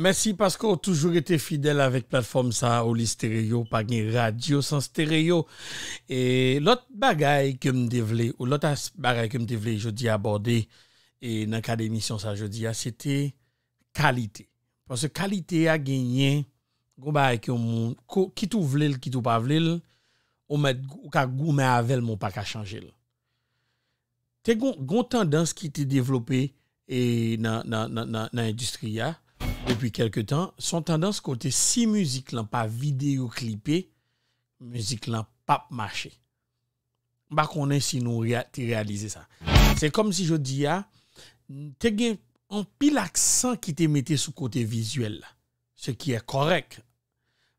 Merci parce qu'on toujours été fidèle avec plateforme ça, Oli Stereo, pas radio sans stéréo. Et l'autre bagaille que me ou l'autre bagaille que me je dis aborder, et dans le cas d'émission ça, je dis, ah, c'était qualité. Parce que qualité a gagné, go bagaille que monde, qui tout vle, qui tout pas vle, ou met, ou ka goumé avec mon pas qu'à changer. T'es gon, tendance qui t'est développée et dans, dans, dans, dans, dans l'industrie, ah depuis quelque temps, son tendance côté si musique là pas vidéo clipé, musique là pas marché. Bah qu'on si nous réalise ça. C'est comme si je dis ah, t'es un pile accent qui t'est metté sous côté visuel ce qui est correct.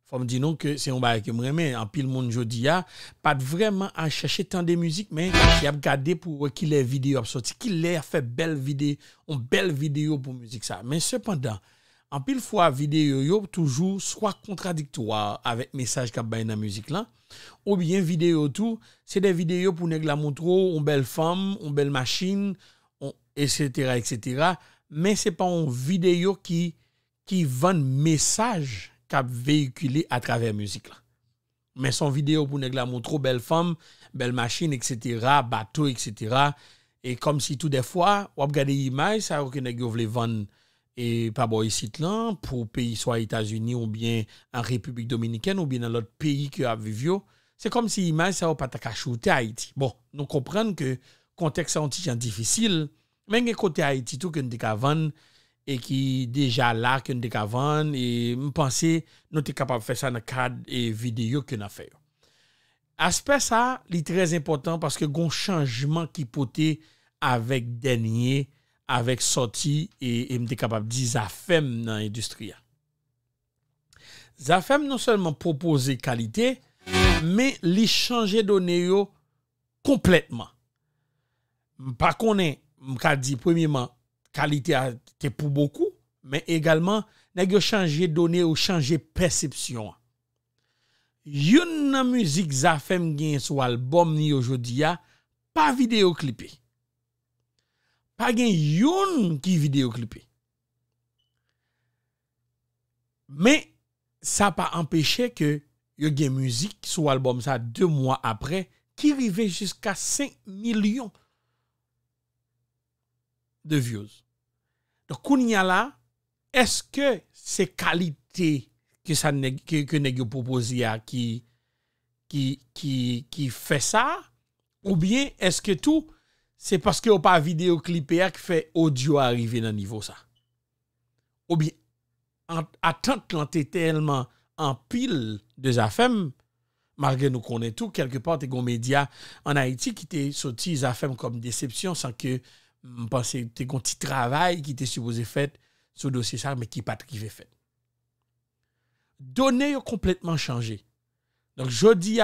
Faut me dire non que c'est un bail que me en pile monde dis, a ah, pas vraiment à chercher tant de musique mais il a gardé pour qu'il les vidéos sorti qu'il a fait belle vidéo, une belle vidéo pour musique ça. Mais cependant en pile fois vidéo yo toujours soit contradictoire avec message qu'a dans la musique ou bien vidéo tout c'est des vidéos pour nèg la montrer une belle femme une belle machine etc etc mais c'est pas une vidéo qui qui vend message qu'a véhiculé à travers musique mais son vidéo pour nèg la montrer belle femme belle machine etc bateau etc et comme si tout des fois on regarde image ça que nèg les vendre et pas bon ici là pour pays soit États-Unis ou bien en République dominicaine ou bien dans l'autre pays que a vivio c'est comme si l'image ça pas à Haïti bon nous comprenons que contexte est difficile mais il côté Haïti tout que nous et qui déjà là que nous avons et me penser nous sommes capable de faire ça dans le cadre et vidéo que nous fait e aspect ça est très important parce que le changement qui poté avec dernier avec sortie et, et capable de Zafem dans l'industrie. Zafem non seulement proposer qualité, mais les changer données complètement. Par contre, je dit premièrement, qualité été pour beaucoup, mais également, changé changer données ou changer perception. nan musique Zafem gagne sur album ni aujourd'hui, pas vidéo clipé pas gen une qui vidéoclipé. Mais ça pas empêché que y ait une musique sur l'album ça deux mois après qui arrivait jusqu'à 5 millions de views. Donc, là, est-ce que c'est qualités que ça que, que propose qui, qui, qui, qui fait ça? Ou bien est-ce que tout c'est parce que n'avez pas vidéoclipé qui fait audio arriver dans niveau ça. Ou bien, attente l'anté tellement en pile de affaires, malgré nous connaissons tout, quelque part, des médias en Haïti qui sont sorti des affaires comme déception sans que pense que un petit travail qui était supposé fait sur dossier ça, mais qui pas arrivé fait. Données ont complètement changé. Donc, je dis,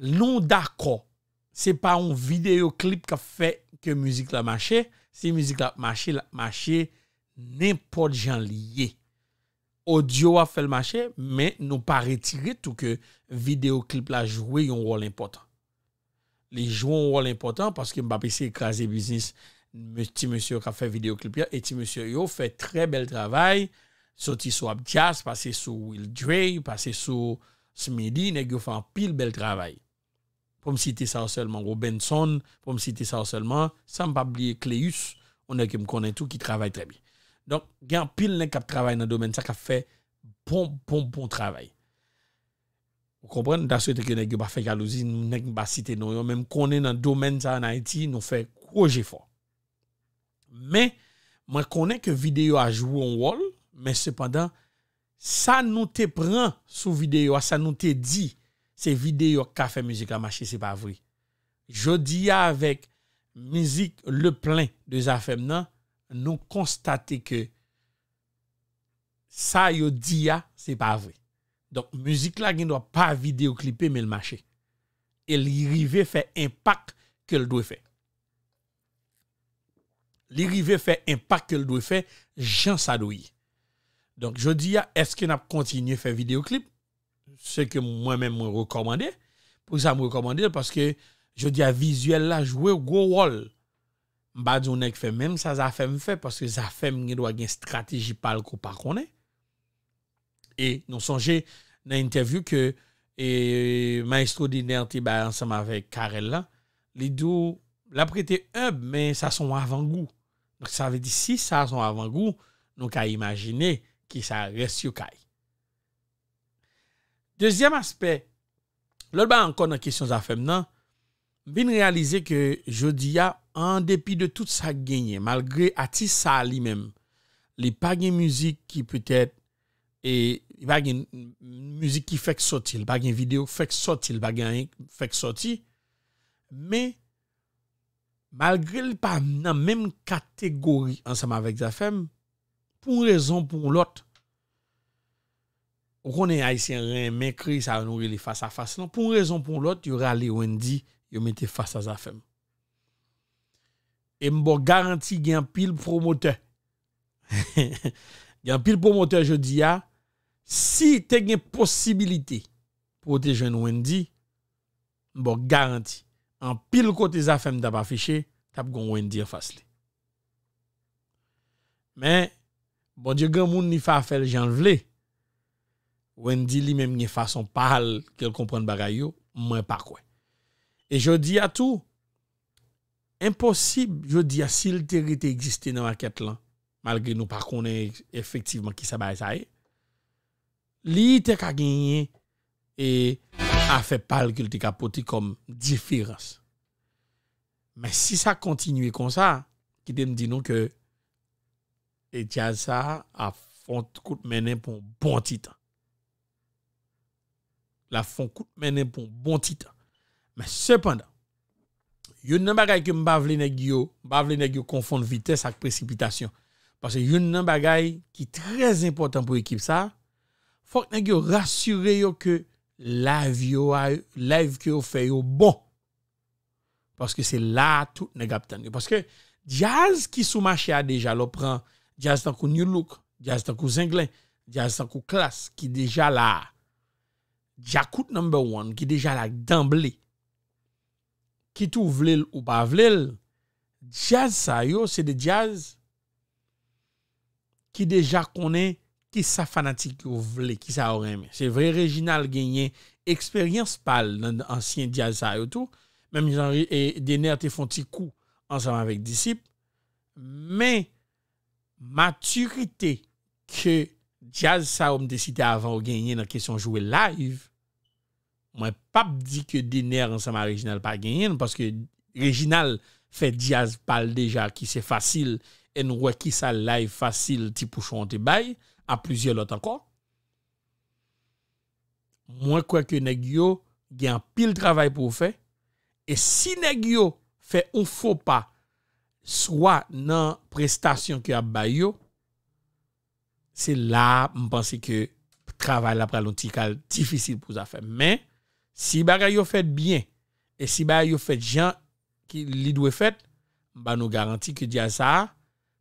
non d'accord c'est pas un vidéoclip qui a fait que musique la marché, c'est musique la marché, la marché n'importe gens lié. Audio a fait le marché, mais nous pas retirer tout que vidéoclip la joué un rôle important. Les jouent un rôle important parce que Mbappé s'est écrasé business petit monsieur qui a fait vidéoclip et monsieur yo fait très bel travail sorti sur Abdias passé sur Will Dre passé sur Smitty, nèg fait un pile bel travail pour me citer ça seulement, Robinson, pour me citer ça seulement, sans pas oublier Cléus, on est qui me connaît tout, qui travaille très bien. Donc, il y a un pile qui travaille dans le domaine, ça qui fait bon, bon, bon travail. Vous comprenez? Dans ce que nous pas fait jalousie, nous n'avons pas cité nous, même vous est dans le domaine ça en Haïti, nous fait gros effort. Mais, je connais que vidéo a joué un rôle, mais cependant, ça nous te prend sous vidéo, ça nous te dit c'est vidéo qu'a fait musique à marché, c'est pas vrai. Jodia avec musique le plein de Zafemna, nous constatons que ça yo ah, c'est pas vrai. Donc musique là ne doit pas vidéo mais le marché. Et l'irrive fait impact qu'elle doit faire. L'irrivé fait impact qu'elle doit faire, J'en Sadoui. Donc, je ah, est-ce qu'on a continué à faire vidéoclip? ce que moi-même me recommandé. Pour ça, me recommande parce que je dis à visuel là, jouer gros rôle. Je ne sais fait même ça ça fait me fait parce que ça fait me doit une stratégie pas le coup pas Et nous songez dans l'interview que et maestro Diner ensemble avec Karel là, la oh, prêté hub mais ça son avant-goût. Donc ça veut dire si ça son avant-goût, nous qu'à imaginer que ça reste au caille. Deuxième aspect, l'autre encore dans la question de femme, Bien réaliser que Jodia, en dépit de tout ça gagné, malgré Atis ça même il n'y a pas de musique qui peut-être et il n'y pas musique qui fait que sortir, il n'y a pas de vidéo fait que sortir, il n'y a pas de fait que sortir. Mais, malgré le pas dans la même catégorie ensemble avec Zafem, pour une raison pour l'autre, on connaît haïtien rien mais cri ça nous les face à face non pour une raison pour l'autre il rale Wendy il mettait face à Zafem et m'bo garanti qu'il pile promoteur un pile promoteur je dis a si tu as possibilité pour te joindre Wendy m'bo garanti en pile côté Zafem t'a affiché t'a gon Wendy en face mais bon Dieu grand monde ni fa faire j'en Wendy lui-même une façon parle qu'elle comprend bagaille yo, moi pas quoi. Et je dis à tout impossible, je dis à s'il était existait dans la quête là, malgré nous par connait effectivement qui ça va ça eh. Li te ka gagné et a fait pal qu'il te capoté comme différence. Mais si ça continue comme ça, qui te me dit non que et ça a font coup mener pour un bon titan la font coûte mener pour bon titre. Mais cependant, yon nan bagay que m'bavle nèg yo, m'bavle nèg yo confondre vitesse avec précipitation parce que yon nan bagay qui très important pour l'équipe ça, faut que yo rassurer yo que live yo live que yo fait yo bon. Parce que c'est là tout nèg yo. parce que jazz qui sous marché a déjà le pran, jazz kou New Look, jazz kou Zinglin, jazz kou classe qui déjà là. Jakout number one, qui déjà la d'emblée, qui tout vlil ou pas vlil jazz ça c'est des jazz qui déjà connaît qui sa fanatique ou qui sa aime. C'est vrai, Réginal gagné expérience pâle dans l'ancien jazz sa yo tout, même jean et Denner font petit coup ensemble avec disciples, mais maturité que jazz ça on décidé avant de gagner dans question jouer live moi pas dit que Diner ensemble original pas gagné parce que original fait jazz parle déjà qui c'est facile et nous voit qui ça live facile type pour chanter bail à plusieurs autres encore moi quoi que negio a un pile travail pour faire et si negio fait un faux pas soit dans prestation que a bail c'est là, je pense que travail la pral difficile pour ça faire mais si bagay fait bien et si bagay fait gens qui li doit fait bah nous garantit que dia ça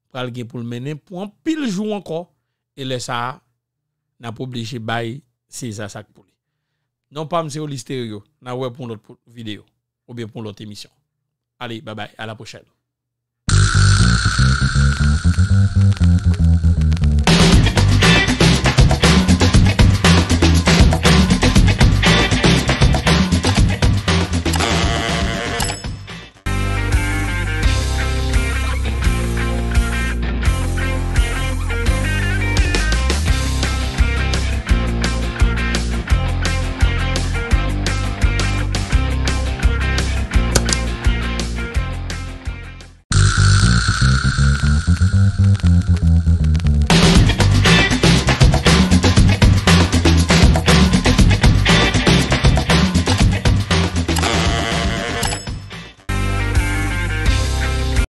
pral gen pour le mener pour un pile jour encore et le ça n'a pas obligé bail c'est ça ça pour lui non pas monsieur Listerio n'a ouais pour notre vidéo ou bien pour l'autre émission allez bye bye à la prochaine